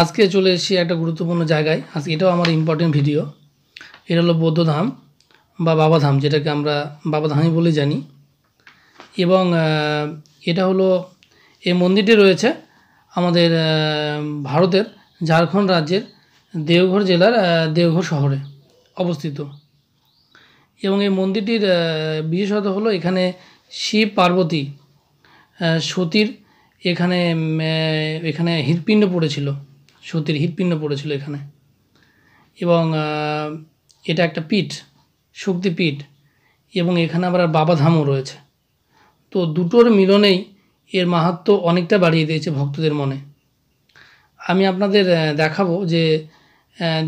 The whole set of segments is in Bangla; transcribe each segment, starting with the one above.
আজকে চলে এসেছি একটা গুরুত্বপূর্ণ জায়গায় আজকে এটাও আমার ইম্পর্টেন্ট ভিডিও এটা হলো বৌদ্ধধাম বা বাবাধাম যেটাকে আমরা বাবাধামই বলে জানি এবং এটা হলো এই মন্দিরটি রয়েছে আমাদের ভারতের ঝাড়খণ্ড রাজ্যের দেওঘর জেলার দেওঘর শহরে অবস্থিত এবং এই মন্দিরটির বিশেষত হলো এখানে শিব পার্বতী সতীর এখানে এখানে হৃৎপিণ্ড পড়েছিল সতীর হৃৎপিণ্ড পড়েছিল এখানে এবং এটা একটা শক্তি শক্তিপীঠ এবং এখানে আবার বাবাধামও রয়েছে তো দুটোর মিলনেই এর মাহাত্ম অনেকটা বাড়িয়ে দিয়েছে ভক্তদের মনে আমি আপনাদের দেখাবো যে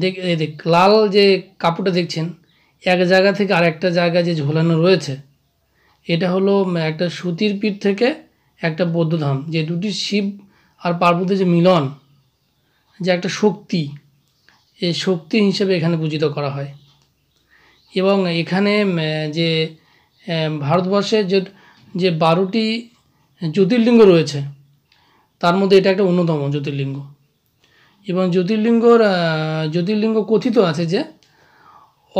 দেখ লাল যে কাপড়টা দেখছেন এক জায়গা থেকে আর একটা জায়গা যে ঝোলানো রয়েছে এটা হলো একটা সুতির পীঠ থেকে একটা বৌদ্ধধাম যে দুটি শিব আর পার্বতীর যে মিলন যে একটা শক্তি এই শক্তি হিসেবে এখানে পূজিত করা হয় এবং এখানে যে ভারতবর্ষের যে যে বারোটি জ্যোতির্লিঙ্গ রয়েছে তার মধ্যে এটা একটা অন্যতম জ্যোতির্লিঙ্গ এবং জ্যোতির্লিঙ্গর জ্যোতির্লিঙ্গ কথিত আছে যে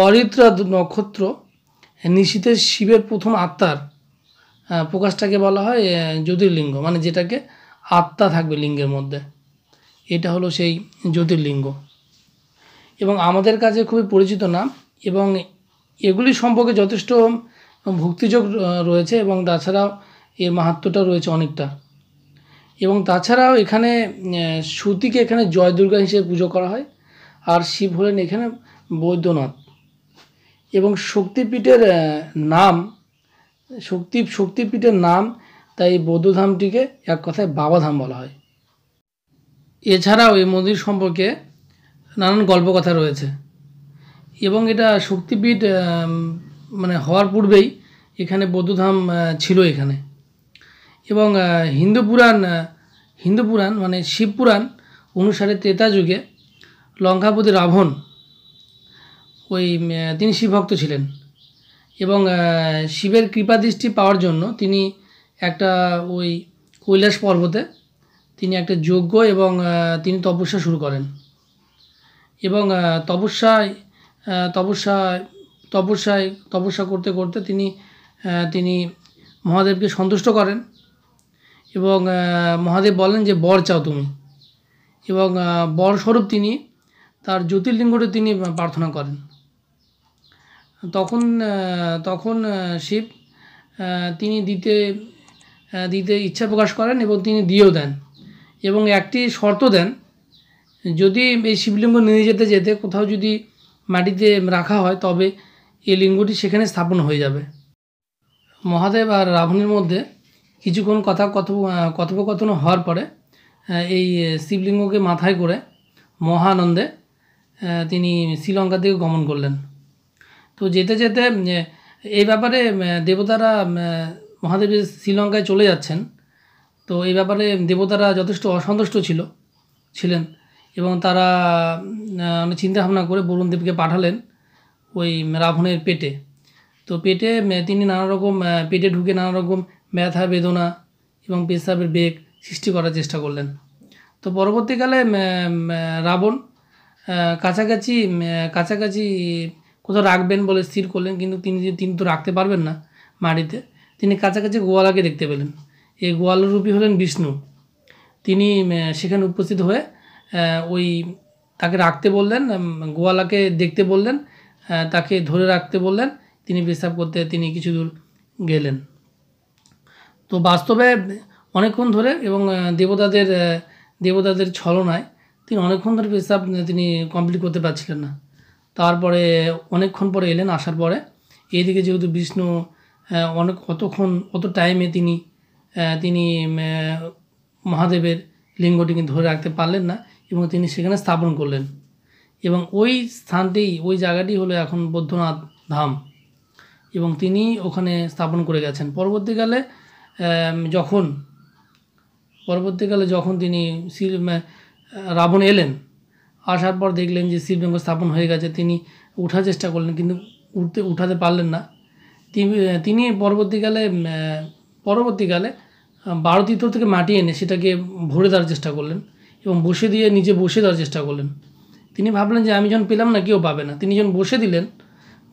অরিত্রা নক্ষত্র নিশীতের শিবের প্রথম আত্মার প্রকাশটাকে বলা হয় জ্যোতির্লিঙ্গ মানে যেটাকে আত্মা থাকবে লিঙ্গের মধ্যে এটা হলো সেই জ্যোতির্লিঙ্গ এবং আমাদের কাছে খুবই পরিচিত নাম এবং এগুলি সম্পর্কে যথেষ্ট ভক্তিযোগ রয়েছে এবং তাছাড়াও এর মাহাত্মটা রয়েছে অনেকটা এবং তাছাড়াও এখানে সুতিকে এখানে জয় দুর্গা হিসেবে পুজো করা হয় আর শিব হলেন এখানে বৈদ্যনাথ এবং শক্তিপীঠের নাম শক্তি শক্তিপীঠের নাম তাই বৌদ্ধধামটিকে এক কথায় বাবাধাম বলা হয় এছাড়াও এই মন্দির সম্পর্কে নানান গল্পকথা রয়েছে এবং এটা শক্তিপীঠ মানে হওয়ার পূর্বেই এখানে বৌদ্ধধাম ছিল এখানে এবং হিন্দু পুরাণ হিন্দু পুরাণ মানে শিব পুরাণ অনুসারে ত্রেতা যুগে লঙ্কাপতি রাবণ ওই তিনি শিবভক্ত ছিলেন এবং শিবের কৃপাদৃষ্টি পাওয়ার জন্য তিনি একটা ওই কৈলাস পর্বতে তিনি একটা যোগ্য এবং তিনি তপস্যা শুরু করেন এবং তপস্যায় তপস্যায় তপস্যায় তপস্যা করতে করতে তিনি তিনি মহাদেবকে সন্তুষ্ট করেন এবং মহাদেব বলেন যে বর চাও তুমি এবং বরস্বরূপ তিনি তার জ্যোতির্লিঙ্গটি তিনি প্রার্থনা করেন তখন তখন শিব তিনি দিতে দিতে ইচ্ছা প্রকাশ করেন এবং তিনি দিয়েও দেন এবং একটি শর্ত দেন যদি এই শিবলিঙ্গ নিয়ে যেতে যেতে কোথাও যদি মাটিতে রাখা হয় তবে এই লিঙ্গটি সেখানে স্থাপন হয়ে যাবে মহাদেব আর রাবণের মধ্যে কিছুক্ষণ কথা কথোপ কথোপকথন হওয়ার পরে এই শিবলিঙ্গকে মাথায় করে মহানন্দে তিনি শ্রীলঙ্কা থেকে গমন করলেন তো যেতে যেতে এই ব্যাপারে দেবতারা মহাদেব শ্রীলঙ্কায় চলে যাচ্ছেন তো এই ব্যাপারে দেবতারা যথেষ্ট অসন্তুষ্ট ছিল ছিলেন এবং তারা অনেক মানে চিন্তাভাবনা করে বরুণ দেবকে পাঠালেন ওই রাবণের পেটে তো পেটে তিনি নানা রকম পেটে ঢুকে নানা রকম ব্যথা বেদনা এবং পেশাবের বেগ সৃষ্টি করার চেষ্টা করলেন তো পরবর্তীকালে রাবণ কাছাকাছি কাছাকাছি কোথাও রাখবেন বলে স্থির করলেন কিন্তু তিনি তিনি তো রাখতে পারবেন না মাটিতে তিনি কাছাকাছি গোয়ালাকে দেখতে পেলেন এই গোয়ালরূপী হলেন বিষ্ণু তিনি সেখানে উপস্থিত হয়ে ওই তাকে রাখতে বললেন গোয়ালাকে দেখতে বললেন তাকে ধরে রাখতে বললেন তিনি পেশাব করতে তিনি কিছু দূর গেলেন তো বাস্তবে অনেকক্ষণ ধরে এবং দেবতাদের দেবতাদের ছলনায় তিনি অনেকক্ষণ ধরে পেশাব তিনি কমপ্লিট করতে পারছিলেন না তারপরে অনেকক্ষণ পরে এলেন আসার পরে এইদিকে যেহেতু বিষ্ণু অনেক অতক্ষণ অত টাইমে তিনি তিনি মহাদেবের লিঙ্গটি কিন্তু ধরে রাখতে পারলেন না এবং তিনি সেখানে স্থাপন করলেন এবং ওই স্থানটি ওই জায়গাটি হলো এখন বৌদ্ধনাথ ধাম এবং তিনি ওখানে স্থাপন করে গেছেন পরবর্তীকালে যখন পরবর্তীকালে যখন তিনি রাবণ এলেন আসার পর দেখলেন যে শিবলিঙ্গ স্থাপন হয়ে গেছে তিনি উঠার চেষ্টা করলেন কিন্তু উঠতে উঠাতে পারলেন না তিনি পরবর্তীকালে পরবর্তীকালে বারো তিতর থেকে মাটি এনে সেটাকে ভরে দেওয়ার চেষ্টা করলেন এবং বসে দিয়ে নিজে বসে দেওয়ার চেষ্টা করলেন তিনি ভাবলেন যে আমি যখন পেলাম না কেউ পাবে না তিনি যখন বসে দিলেন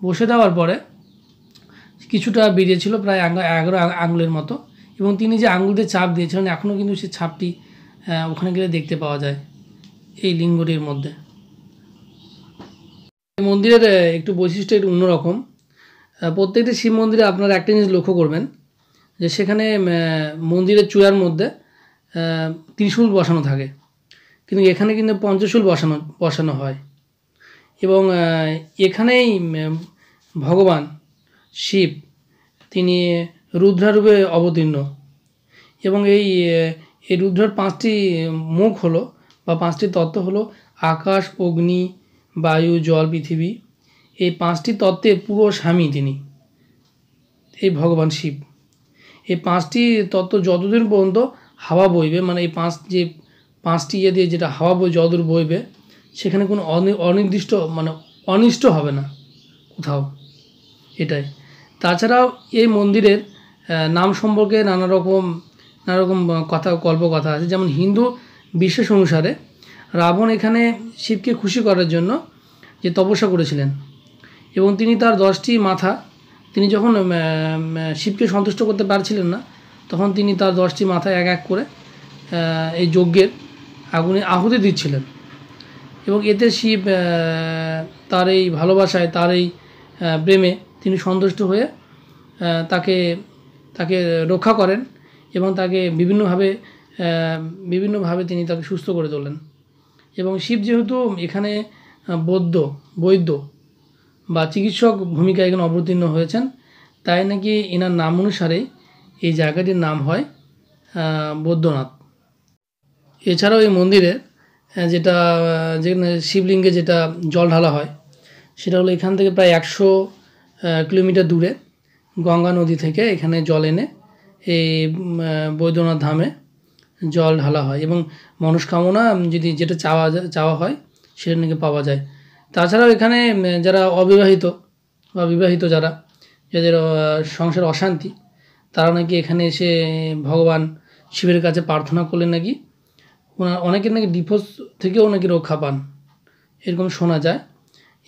বসে দেওয়ার পরে কিছুটা বেরিয়েছিল প্রায় এগারো আঙুলের মতো এবং তিনি যে আঙুল দিয়ে চাপ দিয়েছিলেন এখনও কিন্তু সেই ছাপটি ওখানে গেলে দেখতে পাওয়া যায় এই লিঙ্গটির মধ্যে মন্দিরের একটু বৈশিষ্ট্য একটু অন্যরকম প্রত্যেকটি শিব মন্দিরে আপনারা একটা জিনিস লক্ষ্য করবেন যে সেখানে মন্দিরের চূড়ার মধ্যে ত্রিশূল বসানো থাকে কিন্তু এখানে কিন্তু পঞ্চশূল বসানো বসানো হয় এবং এখানেই ভগবান শিব তিনি রুদ্রারূপে অবতীর্ণ এবং এই এই রুদ্রার পাঁচটি মুখ হলো বা পাঁচটি তত্ত্ব হলো আকাশ অগ্নি বায়ু জল পৃথিবী এই পাঁচটি তত্ত্বের পুরো স্বামী তিনি এই ভগবান শিব এই পাঁচটি তত্ত্ব যতদূর পর্যন্ত হাওয়া বইবে মানে এই পাঁচ যে পাঁচটি ইয়ে দিয়ে যেটা হাওয়া বই যতদূর বইবে সেখানে কোনো অনির্দিষ্ট মানে অনিষ্ট হবে না কোথাও এটাই তাছাড়াও এই মন্দিরের নাম সম্পর্কে নানা রকম নানা রকম কথা গল্প কথা আছে যেমন হিন্দু বিশ্বাস অনুসারে রাবণ এখানে শিবকে খুশি করার জন্য যে তপস্যা করেছিলেন এবং তিনি তার দশটি মাথা তিনি যখন শিবকে সন্তুষ্ট করতে পারছিলেন না তখন তিনি তার দশটি মাথায় এক এক করে এই যজ্ঞের আগুনে আহুতি দিচ্ছিলেন এবং এতে শিব তার এই ভালোবাসায় তার এই প্রেমে তিনি সন্তুষ্ট হয়ে তাকে তাকে রক্ষা করেন এবং তাকে বিভিন্নভাবে বিভিন্নভাবে তিনি তাকে সুস্থ করে তোলেন এবং শিব যেহেতু এখানে বৌদ্ধ বৈদ্য বা চিকিৎসক ভূমিকা এখানে অবতীর্ণ হয়েছেন তাই নাকি এনার নাম অনুসারে এই জায়গাটির নাম হয় বৈদ্যনাথ এছাড়াও এই মন্দিরে যেটা যেখানে শিবলিঙ্গে যেটা জল ঢালা হয় সেটা হলো এখান থেকে প্রায় একশো কিলোমিটার দূরে গঙ্গা নদী থেকে এখানে জল এনে এই বৈদ্যনাথ ধামে জল ঢালা হয় এবং মনস্কামনা যদি যেটা চাওয়া চাওয়া হয় সেটা নাকি পাওয়া যায় তাছাড়াও এখানে যারা অবিবাহিত বা বিবাহিত যারা যাদের সংসার অশান্তি তারা নাকি এখানে এসে ভগবান শিবের কাছে প্রার্থনা করলেন নাকি ওনার অনেকের নাকি ডিভোর্স থেকেও নাকি রক্ষা পান এরকম শোনা যায়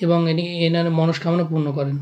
এবং এনি এনার মনস্কামনা পূর্ণ করেন